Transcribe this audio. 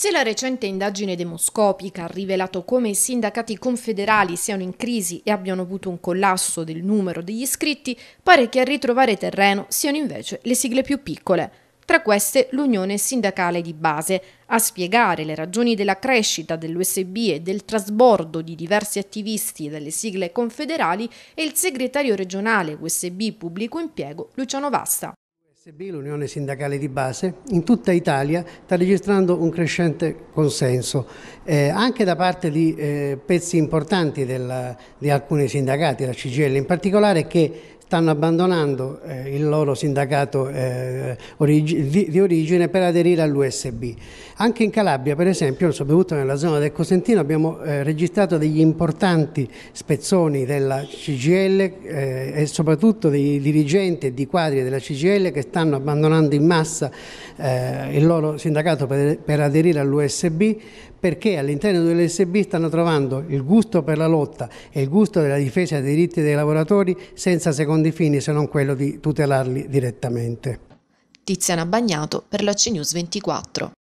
Se la recente indagine demoscopica ha rivelato come i sindacati confederali siano in crisi e abbiano avuto un collasso del numero degli iscritti, pare che a ritrovare terreno siano invece le sigle più piccole. Tra queste l'Unione Sindacale di Base. A spiegare le ragioni della crescita dell'USB e del trasbordo di diversi attivisti dalle sigle confederali è il segretario regionale USB Pubblico Impiego Luciano Vasta. SB, l'Unione Sindacale di Base, in tutta Italia sta registrando un crescente consenso, eh, anche da parte di eh, pezzi importanti della, di alcuni sindacati, la CGL in particolare, che stanno abbandonando eh, il loro sindacato eh, origi di, di, origine per aderire all'USB. Anche in Calabria, per esempio, soprattutto nella zona del Cosentino, abbiamo eh, registrato degli importanti spezzoni della CGL eh, e soprattutto dei dirigenti e di quadri della CGL che stanno abbandonando in massa eh, il loro sindacato per, per aderire all'USB perché all'interno dell'USB stanno trovando il gusto per la lotta e il gusto della difesa dei diritti dei lavoratori senza secondario secondi fini se non quello di tutelarli direttamente. Tiziana Bagnato per la CNews 24.